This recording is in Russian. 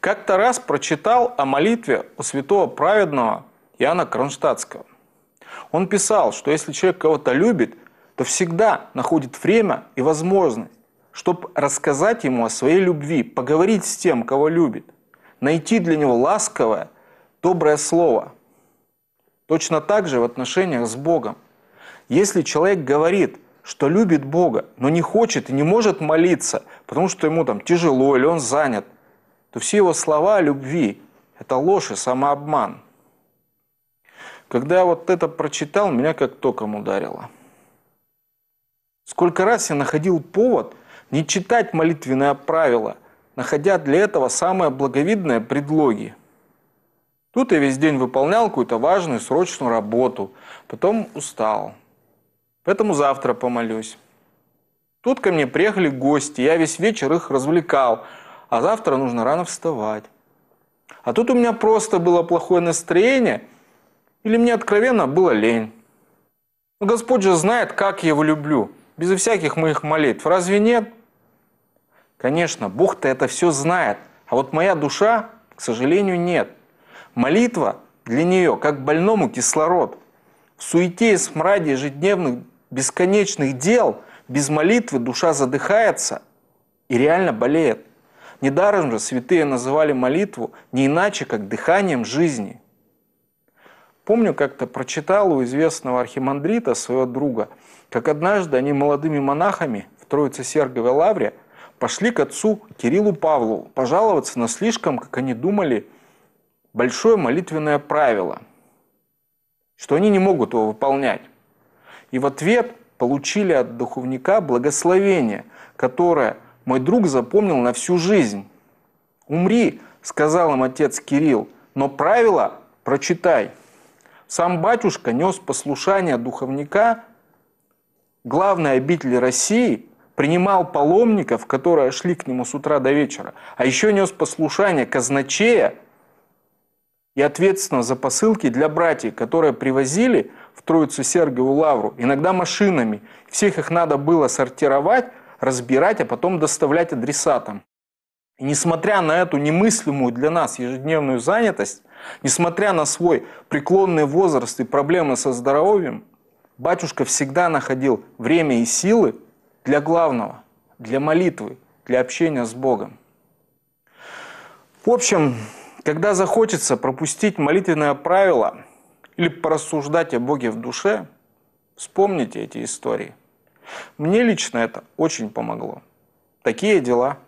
Как-то раз прочитал о молитве у святого праведного Иоанна Кронштадтского. Он писал, что если человек кого-то любит, то всегда находит время и возможность, чтобы рассказать ему о своей любви, поговорить с тем, кого любит, найти для него ласковое, доброе слово. Точно так же в отношениях с Богом. Если человек говорит, что любит Бога, но не хочет и не может молиться, потому что ему там тяжело или он занят – то все его слова о любви – это ложь и самообман. Когда я вот это прочитал, меня как током ударило. Сколько раз я находил повод не читать молитвенное правило, находя для этого самые благовидные предлоги – Тут я весь день выполнял какую-то важную, срочную работу. Потом устал. Поэтому завтра помолюсь. Тут ко мне приехали гости, я весь вечер их развлекал, а завтра нужно рано вставать. А тут у меня просто было плохое настроение, или мне откровенно было лень. Но Господь же знает, как я его люблю, безо всяких моих молитв. Разве нет? Конечно, Бог-то это все знает, а вот моя душа, к сожалению, нет. Молитва для нее, как больному кислород. В суете и смраде ежедневных бесконечных дел, без молитвы душа задыхается и реально болеет. Недаром же святые называли молитву не иначе, как дыханием жизни. Помню, как-то прочитал у известного архимандрита, своего друга, как однажды они молодыми монахами в Троице-Серговой лавре пошли к отцу Кириллу Павлу пожаловаться на слишком, как они думали, большое молитвенное правило, что они не могут его выполнять. И в ответ получили от духовника благословение, которое – мой друг запомнил на всю жизнь. «Умри», — сказал им отец Кирилл, — «но правила прочитай». Сам батюшка нес послушание духовника главной обители России, принимал паломников, которые шли к нему с утра до вечера, а еще нес послушание казначея и ответственно за посылки для братьев, которые привозили в Троицу Сергиеву Лавру, иногда машинами. Всех их надо было сортировать, разбирать, а потом доставлять адресатам. И несмотря на эту немыслимую для нас ежедневную занятость, несмотря на свой преклонный возраст и проблемы со здоровьем, батюшка всегда находил время и силы для главного, для молитвы, для общения с Богом. В общем, когда захочется пропустить молитвенное правило или порассуждать о Боге в душе, вспомните эти истории. Мне лично это очень помогло. Такие дела.